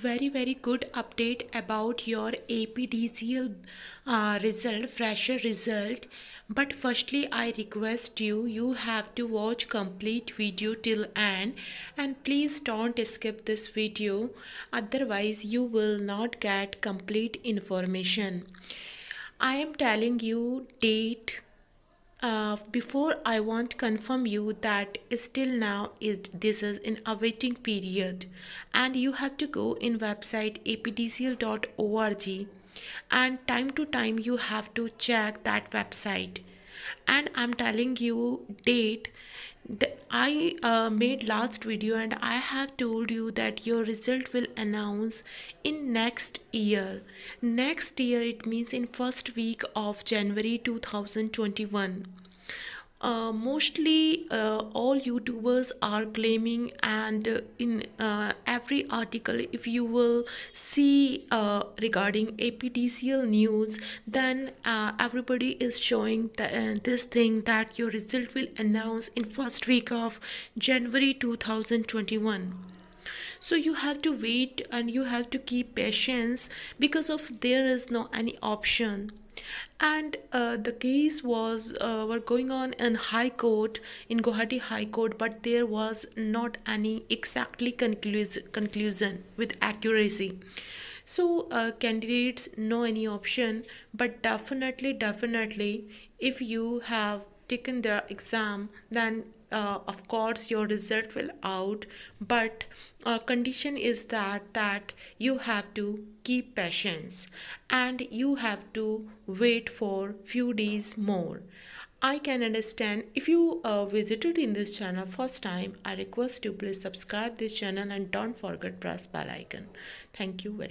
very very good update about your apdcl uh, result fresher result but firstly i request you you have to watch complete video till end and please don't skip this video otherwise you will not get complete information i am telling you date uh, before I want confirm you that still now is this is in awaiting period and you have to go in website apdcl.org and time to time you have to check that website and I'm telling you date the I uh, made last video and I have told you that your result will announce in next year. Next year it means in first week of January 2021 uh, mostly uh, all youtubers are claiming and uh, in uh, every article if you will see uh, regarding aptcl news then uh, everybody is showing th- uh, this thing that your result will announce in first week of january 2021 so you have to wait and you have to keep patience because of there is no any option and uh, the case was uh, were going on in high court in guwahati high court but there was not any exactly conclus- conclusion with accuracy so uh, candidates know any option but definitely definitely if you have taken the exam then uh, of course your result will out but a uh, condition is that that you have to keep patience and you have to wait for few days more I can understand if you uh, visited in this channel first time I request you please subscribe this channel and don't forget press bell icon thank you very